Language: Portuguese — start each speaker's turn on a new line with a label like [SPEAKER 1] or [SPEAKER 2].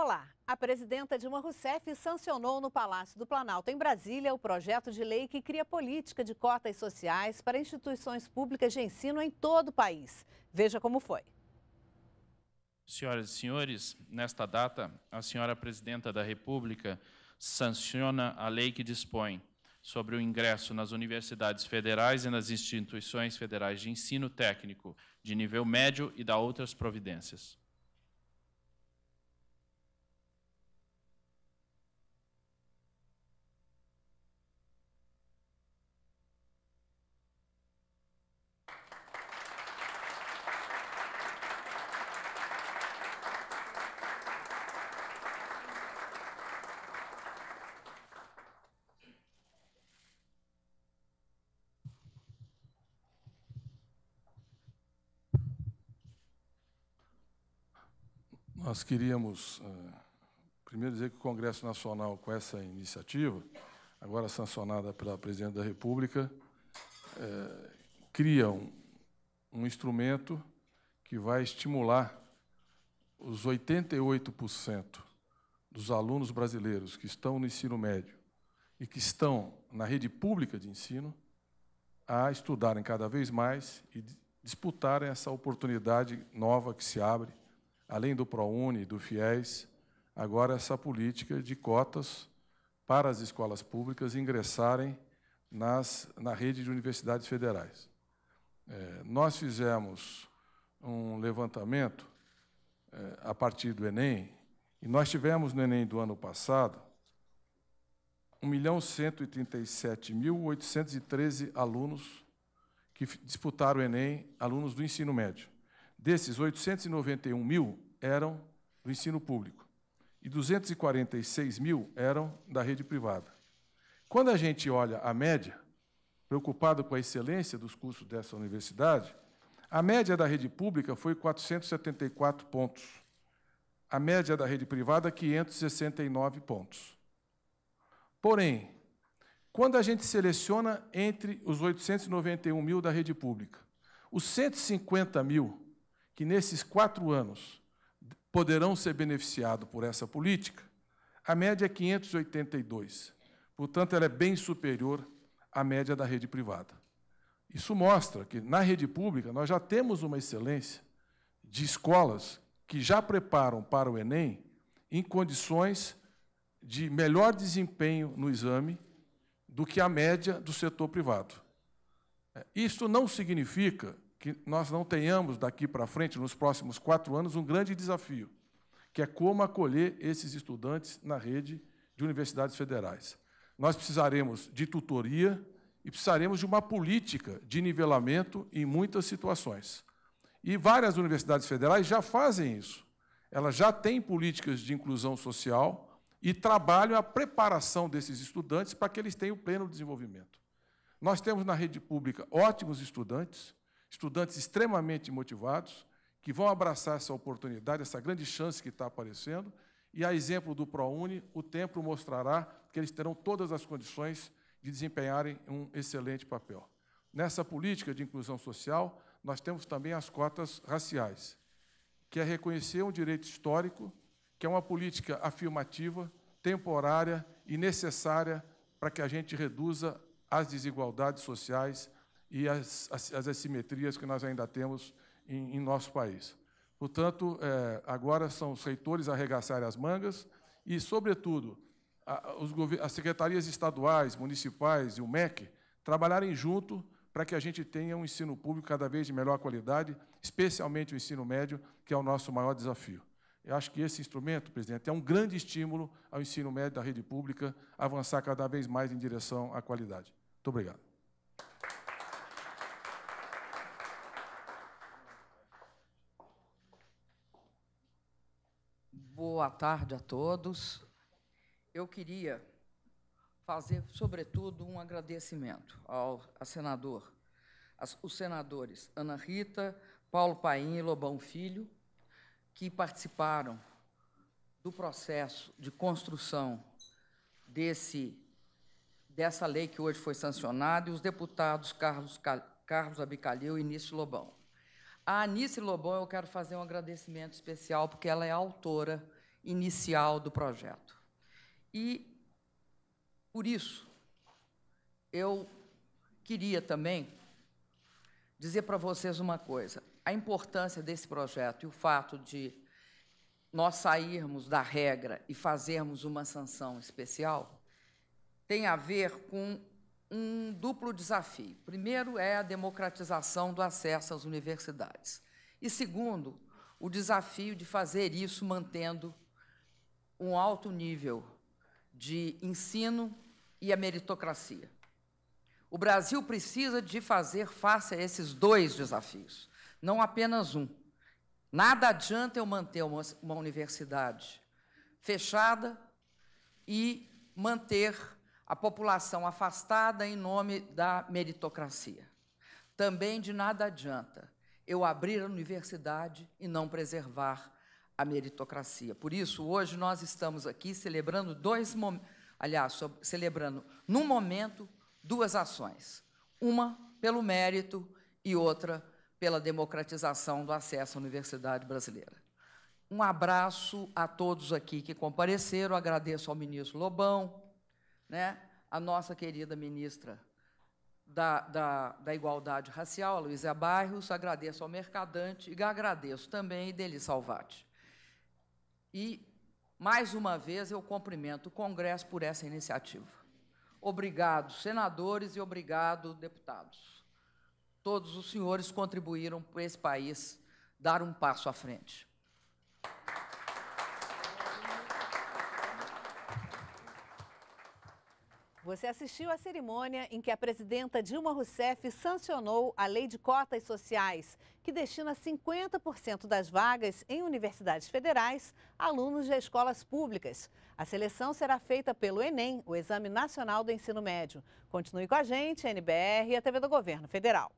[SPEAKER 1] Olá, a presidenta Dilma Rousseff sancionou no Palácio do Planalto, em Brasília, o projeto de lei que cria política de cotas sociais para instituições públicas de ensino em todo o país. Veja como foi. Senhoras e senhores, nesta data, a senhora presidenta da República sanciona a lei que dispõe sobre o ingresso nas universidades federais e nas instituições federais de ensino técnico de nível médio e da outras providências.
[SPEAKER 2] Nós queríamos eh, primeiro dizer que o Congresso Nacional, com essa iniciativa, agora sancionada pela Presidente da República, é, cria um, um instrumento que vai estimular os 88% dos alunos brasileiros que estão no ensino médio e que estão na rede pública de ensino a estudarem cada vez mais e disputarem essa oportunidade nova que se abre além do ProUni, do FIES, agora essa política de cotas para as escolas públicas ingressarem nas, na rede de universidades federais. É, nós fizemos um levantamento é, a partir do Enem, e nós tivemos no Enem do ano passado 1.137.813 alunos que disputaram o Enem, alunos do ensino médio. Desses, 891 mil eram do ensino público e 246 mil eram da rede privada. Quando a gente olha a média, preocupado com a excelência dos cursos dessa universidade, a média da rede pública foi 474 pontos. A média da rede privada, 569 pontos. Porém, quando a gente seleciona entre os 891 mil da rede pública, os 150 mil que nesses quatro anos poderão ser beneficiados por essa política, a média é 582. Portanto, ela é bem superior à média da rede privada. Isso mostra que na rede pública nós já temos uma excelência de escolas que já preparam para o Enem em condições de melhor desempenho no exame do que a média do setor privado. É, isso não significa que nós não tenhamos daqui para frente, nos próximos quatro anos, um grande desafio, que é como acolher esses estudantes na rede de universidades federais. Nós precisaremos de tutoria e precisaremos de uma política de nivelamento em muitas situações. E várias universidades federais já fazem isso. Elas já têm políticas de inclusão social e trabalham a preparação desses estudantes para que eles tenham pleno desenvolvimento. Nós temos na rede pública ótimos estudantes, estudantes extremamente motivados, que vão abraçar essa oportunidade, essa grande chance que está aparecendo, e a exemplo do ProUni, o tempo mostrará que eles terão todas as condições de desempenharem um excelente papel. Nessa política de inclusão social, nós temos também as cotas raciais, que é reconhecer um direito histórico, que é uma política afirmativa, temporária e necessária para que a gente reduza as desigualdades sociais e as, as, as assimetrias que nós ainda temos em, em nosso país. Portanto, é, agora são os reitores arregaçarem as mangas e, sobretudo, a, os, as secretarias estaduais, municipais e o MEC trabalharem junto para que a gente tenha um ensino público cada vez de melhor qualidade, especialmente o ensino médio, que é o nosso maior desafio. Eu acho que esse instrumento, presidente, é um grande estímulo ao ensino médio da rede pública avançar cada vez mais em direção à qualidade. Muito obrigado.
[SPEAKER 1] Boa tarde a todos. Eu queria fazer, sobretudo, um agradecimento ao senador, as, os senadores Ana Rita, Paulo Paim e Lobão Filho, que participaram do processo de construção desse dessa lei que hoje foi sancionada, e os deputados Carlos, Carlos Abicalheu e Início Lobão. A Anice Lobão, eu quero fazer um agradecimento especial, porque ela é a autora inicial do projeto. E, por isso, eu queria também dizer para vocês uma coisa: a importância desse projeto e o fato de nós sairmos da regra e fazermos uma sanção especial tem a ver com um duplo desafio. Primeiro é a democratização do acesso às universidades. E segundo, o desafio de fazer isso mantendo um alto nível de ensino e a meritocracia. O Brasil precisa de fazer face a esses dois desafios, não apenas um. Nada adianta eu manter uma, uma universidade fechada e manter a população afastada em nome da meritocracia. Também de nada adianta eu abrir a universidade e não preservar a meritocracia. Por isso, hoje nós estamos aqui celebrando dois aliás, celebrando num momento duas ações, uma pelo mérito e outra pela democratização do acesso à universidade brasileira. Um abraço a todos aqui que compareceram, agradeço ao ministro Lobão, né, a nossa querida ministra da, da, da Igualdade Racial, Luísa Bairros, agradeço ao Mercadante e agradeço também a Deli Salvati. E, mais uma vez, eu cumprimento o Congresso por essa iniciativa. Obrigado, senadores, e obrigado, deputados. Todos os senhores contribuíram para esse país dar um passo à frente. Você assistiu à cerimônia em que a presidenta Dilma Rousseff sancionou a Lei de Cotas Sociais, que destina 50% das vagas em universidades federais a alunos de escolas públicas. A seleção será feita pelo Enem, o Exame Nacional do Ensino Médio. Continue com a gente, a NBR e a TV do Governo Federal.